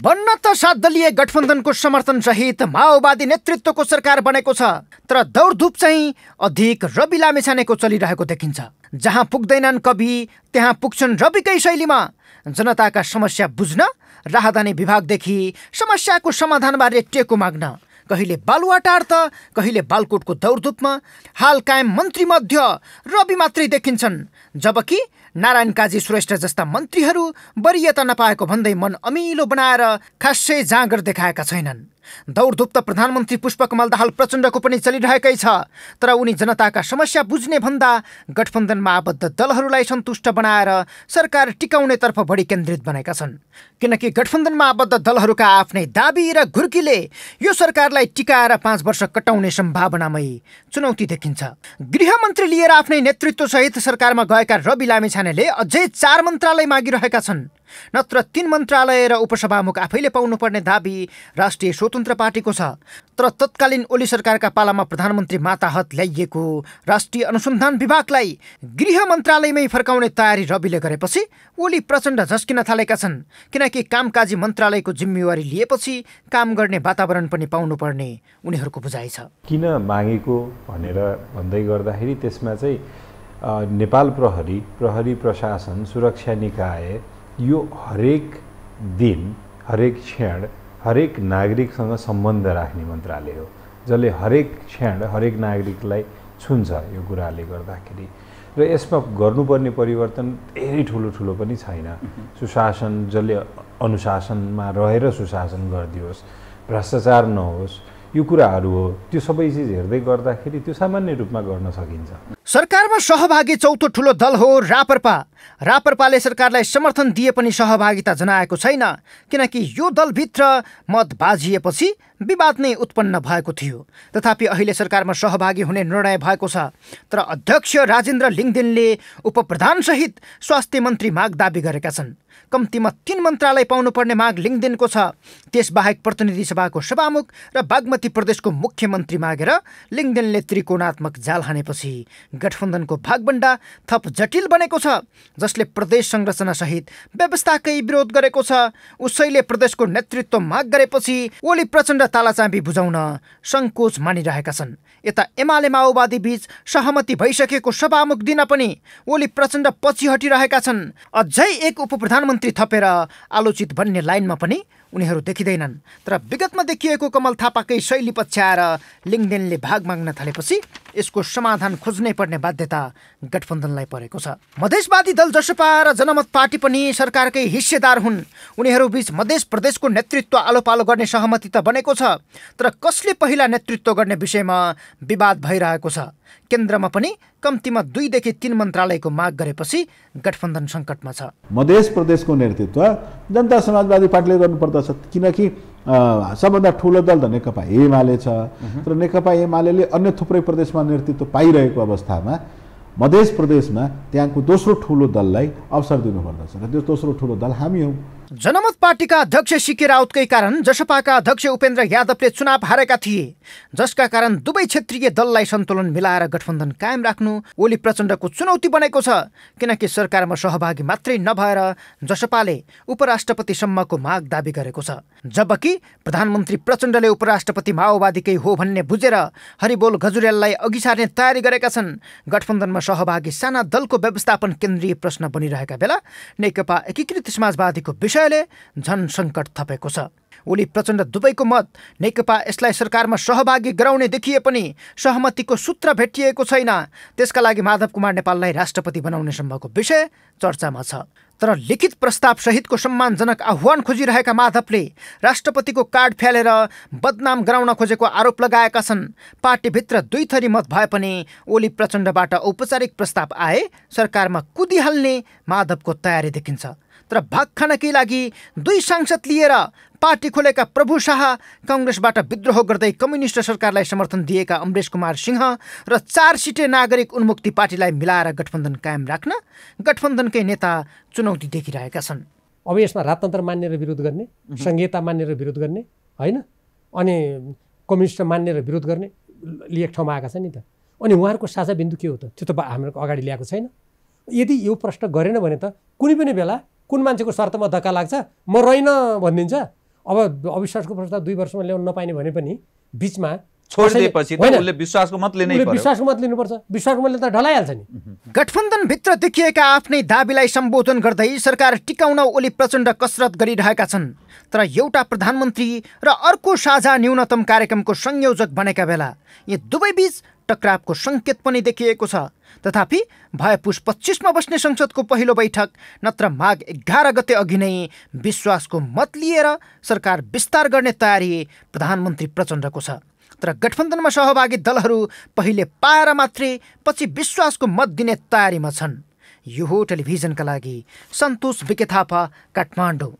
बन्न त सात दलीय गठबन्धनको समर्थन सहित माओवादी नेतृत्वको सरकार बनेको छ तर दौडधुप चाहिँ अधिक रवि लामेछानेको चलिरहेको देखिन्छ जहाँ पुग्दैनन् कवि त्यहाँ पुग्छन् रविकै शैलीमा जनताका समस्या बुझ्न राहदानी विभागदेखि समस्याको समाधानबारे टेको माग्न कहिले बालुवाटार त कहिले बालकोटको दौडधुपमा हाल कायम मन्त्री मध्य रवि मात्रै देखिन्छन् जबकि नारायण काजी श्रेष्ठ जस्ता मन्त्रीहरू वरियता नपाएको भन्दै मन अमिलो बनाएर खासै जाँगर देखाएका छैनन् दौडधुप प्रधानमन्त्री पुष्पकमल दाहाल प्रचण्डको पनि चलिरहेकै छ तर उनी जनताका समस्या बुझ्ने भन्दा गठबन्धनमा आबद्ध दलहरूलाई सन्तुष्ट बनाएर सरकार टिकाउनेतर्फ बढी केन्द्रित बनेका छन् किनकि गठबन्धनमा आबद्ध दलहरूका आफ्नै दाबी र घुर्कीले यो सरकारलाई टिकाएर पाँच वर्ष कटाउने सम्भावनामै चुनौती देखिन्छ गृहमन्त्री लिएर आफ्नै नेतृत्वसहित सरकारमा गएका रवि लामिछानेले अझै चार मन्त्रालय मागिरहेका छन् नत्र तीन मन्त्रालय र उपसभामुख आफैले पाउनुपर्ने दावी राष्ट्रिय स्वतन्त्र पार्टीको छ तर तत्कालीन ओली सरकारका पालामा प्रधानमन्त्री माताहत ल्याइएको राष्ट्रिय अनुसन्धान विभागलाई गृह मन्त्रालयमै फर्काउने तयारी रविले गरेपछि ओली प्रचण्ड झस्किन थालेका छन् किनकि कामकाजी मन्त्रालयको जिम्मेवारी लिएपछि काम गर्ने वातावरण पनि पाउनुपर्ने उनीहरूको बुझाइ छ किन मागेको भनेर भन्दै गर्दाखेरि त्यसमा चाहिँ नेपाल प्रहरी प्रहरी प्रशासन सुरक्षा निकाय यो हरेक दिन हरेक क्षण हरेक नागरिकसँग सम्बन्ध राख्ने मन्त्रालय हो जसले हरेक क्षण हरेक नागरिकलाई छुन्छ यो कुराले गर्दाखेरि र यसमा गर्नुपर्ने परिवर्तन धेरै ठुलो ठुलो पनि छैन सुशासन जसले अनुशासनमा रहेर सुशासन गरिदियोस् भ्रष्टाचार नहोस् यो कुराहरू हो त्यो सबै चिज हेर्दै गर्दाखेरि त्यो सामान्य रूपमा गर्न सकिन्छ सरकारमा सहभागी चौथो ठुलो दल हो रापरपा रापरपाले सरकारलाई समर्थन दिए पनि सहभागिता जनाएको छैन किनकि यो दलभित्र मत बाजिएपछि विवाद नै उत्पन्न भएको थियो तथापि अहिले सरकारमा सहभागी हुने निर्णय भएको छ तर अध्यक्ष राजेन्द्र लिङदेनले उपप्रधानसहित स्वास्थ्य मन्त्री माग दावी गरेका छन् कम्तीमा तीन मन्त्रालय पाउनुपर्ने माग लिङदेनको छ त्यसबाहेक प्रतिनिधि सभाको सभामुख र बागमती प्रदेशको मुख्यमन्त्री मागेर लिङदेनले त्रिकोणात्मक जाल हानेपछि गठबन्धनको भागभन्डा थप जटिल बनेको छ जसले प्रदेश संरचनासहित व्यवस्थाकै विरोध गरेको छ उसैले प्रदेशको नेतृत्व माग गरेपछि ओली प्रचण्ड तालाचाम्बी बुझाउन सङ्कोच मानिरहेका छन् यता एमाले माओवादी बीच सहमति भइसकेको सभामुख दिन पनि ओली प्रचण्ड पछि हटिरहेका छन् अझै एक उप प्रधानमन्त्री थपेर आलोचित बन्ने लाइनमा पनि उनीहरू देखिँदैनन् तर विगतमा देखिएको कमल थापाकै शैली पछ्याएर लिङ्गदेनले भाग माग्न थालेपछि यसको समाधान खोज्नै पर्ने बाध्यता गठबन्धनलाई परेको छ मधेसवादी दल जसपा र जनमत पार्टी पनि सरकारकै हिस्सेदार हुन् उनीहरू बीच मधेस प्रदेशको नेतृत्व आलोपालो गर्ने सहमति त बनेको छ तर कसले पहिला नेतृत्व गर्ने विषयमा विवाद भइरहेको छ केन्द्रमा पनि कम्तीमा दुईदेखि तीन मन्त्रालयको माग गरेपछि गठबन्धन सङ्कटमा छ मधेस प्रदेशको नेतृत्व जनता समाजवादी पार्टीले गर्नुपर्दछ किनकि सबभन्दा ठुलो दल त नेकपा एमाले छ तर नेकपा एमाले अन्य थुप्रै प्रदेशमा नेतृत्व पाइरहेको अवस्थामा मधेस प्रदेशमा त्यहाँको दोस्रो ठुलो दललाई अवसर दिनुपर्दछ र त्यो दोस्रो ठुलो दल हामी हौँ जनमत पार्टीका अध्यक्ष सिके राउतकै कारण जसपाका अध्यक्ष उपेन्द्र यादवले चुनाव हारेका थिए जसका कारण दुवै क्षेत्रीय दललाई सन्तुलन मिलाएर गठबन्धन कायम राख्नु ओली प्रचण्डको चुनौती बनेको छ किनकि सरकारमा सहभागी मात्रै नभएर जसपाले उपराष्ट्रपतिसम्मको माग दावी गरेको छ जबकि प्रधानमन्त्री प्रचण्डले उपराष्ट्रपति माओवादीकै हो भन्ने बुझेर हरिबोल गजुरेललाई अघि सार्ने तयारी गरेका छन् गठबन्धनमा सहभागी साना दलको व्यवस्थापन केन्द्रीय प्रश्न बनिरहेका बेला नेकपा एकीकृत समाजवादीको विषय विषयले झन सङ्कट थपेको छ ओली प्रचण्ड दुवैको मत नेकपा यसलाई सरकारमा सहभागी गराउने देखिए पनि सहमतिको सूत्र भेटिएको छैन त्यसका लागि माधव कुमार नेपाललाई राष्ट्रपति बनाउने सम्भवको विषय चर्चामा छ तर लिखित प्रस्ताव सहितको सम्मानजनक आह्वान खोजिरहेका माधवले राष्ट्रपतिको कार्ड फ्यालेर बदनाम गराउन खोजेको आरोप लगाएका छन् पार्टीभित्र दुई थरी मत भए पनि ओली प्रचण्डबाट औपचारिक प्रस्ताव आए सरकारमा कुदिहाल्ने माधवको तयारी देखिन्छ र भाग खानकै लागि दुई सांसद लिएर पार्टी खोलेका प्रभु शाह कङ्ग्रेसबाट विद्रोह गर्दै कम्युनिस्ट सरकारलाई समर्थन दिएका अमरेश कुमार सिंह र चार सिटे नागरिक उन्मुक्ति पार्टीलाई मिलाएर गठबन्धन कायम राख्न गठबन्धनकै नेता चुनौती देखिरहेका छन् अब यसमा राजतन्त्र मान्नेर विरोध गर्ने सङ्घीयता मान्नेर विरोध गर्ने होइन अनि कम्युनिस्ट मान्नेर विरोध गर्ने एक ठाउँमा आएका छन् नि त अनि उहाँहरूको साझा बिन्दु के हो त त्यो त हाम्रो अगाडि ल्याएको छैन यदि यो प्रश्न गरेन भने त कुनै पनि बेला कुन मान्छेको स्वार्थमा धक्का लाग्छ म रहेन भनिदिन्छ अब अविश्वासको प्रस्ताव दुई वर्षमा ल्याउन नपाइने भने पनि बिचमा विश्वासको मत लिनुपर्छ विश्वासको मतले त ढलाइहाल्छ नि गठबन्धनभित्र देखिएका आफ्नै दावीलाई सम्बोधन गर्दै सरकार टिकाउन ओली प्रचण्ड कसरत गरिरहेका छन् तर एउटा प्रधानमन्त्री र अर्को साझा न्यूनतम कार्यक्रमको संयोजक बनेका बेला यी दुवै बीच टक्रावको सङ्केत पनि देखिएको छ तथापि भए भयपुष पच्चिसमा बस्ने संसदको पहिलो बैठक नत्र माघ एघार गते अघि नै विश्वासको मत लिएर सरकार विस्तार गर्ने तयारी प्रधानमन्त्री प्रचण्डको छ तर गठबन्धनमा सहभागी दलहरू पहिले पाएर मात्रै पछि विश्वासको मत दिने तयारीमा छन् यो हो टेलिभिजनका लागि सन्तोष विके थापा काठमाडौँ